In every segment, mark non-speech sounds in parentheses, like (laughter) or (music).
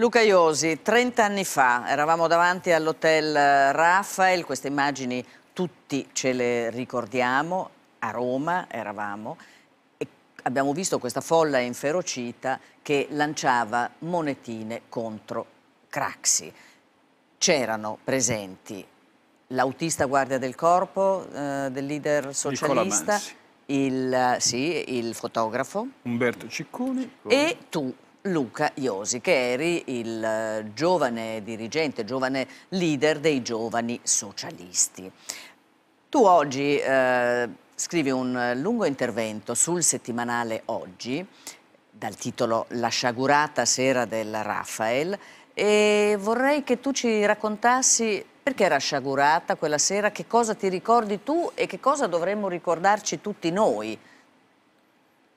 Luca Iosi, 30 anni fa eravamo davanti all'hotel eh, Rafael, queste immagini tutti ce le ricordiamo, a Roma eravamo, e abbiamo visto questa folla inferocita che lanciava monetine contro Craxi. C'erano presenti l'autista guardia del corpo eh, del leader socialista, il, sì, il, fotografo Umberto Ciccone e tu Luca Iosi, che eri il eh, giovane dirigente, giovane leader dei giovani socialisti. Tu oggi eh, scrivi un lungo intervento sul settimanale Oggi, dal titolo La sciagurata sera del Rafael, e vorrei che tu ci raccontassi perché era sciagurata quella sera, che cosa ti ricordi tu e che cosa dovremmo ricordarci tutti noi.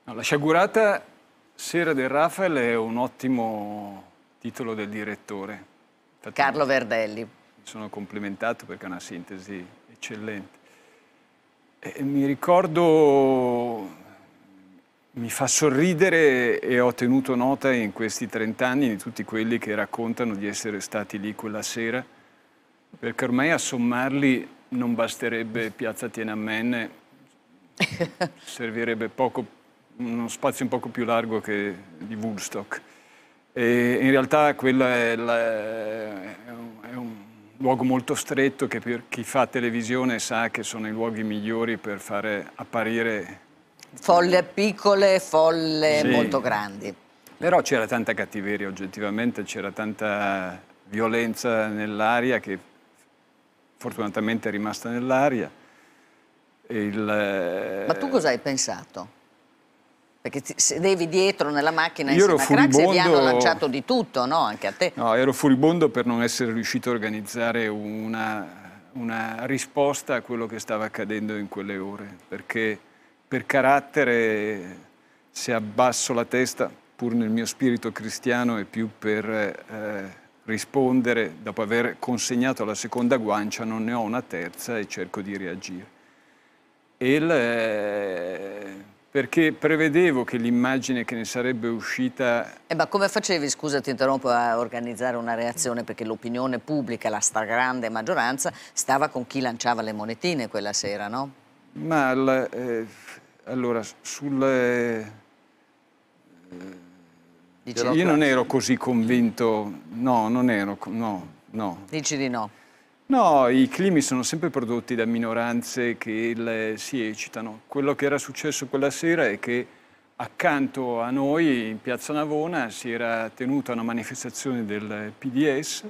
No, la sciagurata Sera del Rafael è un ottimo titolo del direttore. Infatti, Carlo Verdelli. Mi sono complimentato perché è una sintesi eccellente. E mi ricordo, mi fa sorridere e ho tenuto nota in questi 30 anni di tutti quelli che raccontano di essere stati lì quella sera, perché ormai a sommarli non basterebbe Piazza Tiananmen, (laughs) servirebbe poco uno spazio un poco più largo che di Woodstock. E in realtà quello è, è, un luogo molto stretto che per chi fa televisione sa che sono i luoghi migliori per fare apparire... Folle piccole, folle sì. molto grandi. Però c'era tanta cattiveria oggettivamente, c'era tanta violenza nell'aria che fortunatamente è rimasta nell'aria. Il... Ma tu cosa hai pensato? Perché ti sedevi dietro nella macchina Io ero furibondo... e vi hanno lanciato di tutto, no? Anche a te. No, ero furibondo per non essere riuscito a organizzare una, una risposta a quello che stava accadendo in quelle ore. Perché per carattere, se abbasso la testa, pur nel mio spirito cristiano, è più per eh, rispondere, dopo aver consegnato la seconda guancia, non ne ho una terza e cerco di reagire. E il, eh, perché prevedevo che l'immagine che ne sarebbe uscita... Eh, ma come facevi, scusa ti interrompo, a organizzare una reazione? Perché l'opinione pubblica, la stragrande maggioranza, stava con chi lanciava le monetine quella sera, no? Ma la, eh, allora, sul... Eh, io non ero così convinto, no, non ero, no, no. Dici di no? No, i climi sono sempre prodotti da minoranze che le, si eccitano. Quello che era successo quella sera è che accanto a noi in Piazza Navona si era tenuta una manifestazione del PDS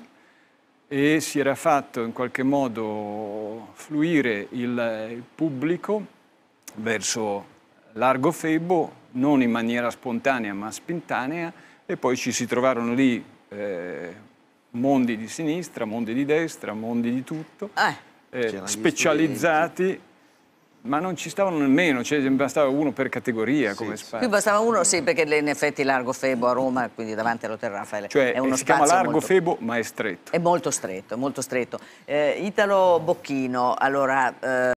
e si era fatto in qualche modo fluire il pubblico verso Largo Febo, non in maniera spontanea ma spintanea, e poi ci si trovarono lì eh, mondi di sinistra, mondi di destra, mondi di tutto, eh, eh specializzati ma non ci stavano nemmeno, cioè bastava uno per categoria sì, come spazio. Qui bastava uno, sì, perché in effetti Largo Febo a Roma, quindi davanti all'Hotel Raffaele, cioè, è eh, uno si chiama Largo molto, Febo, ma è stretto. È molto stretto, molto stretto. Eh, Italo Bocchino, allora... Eh...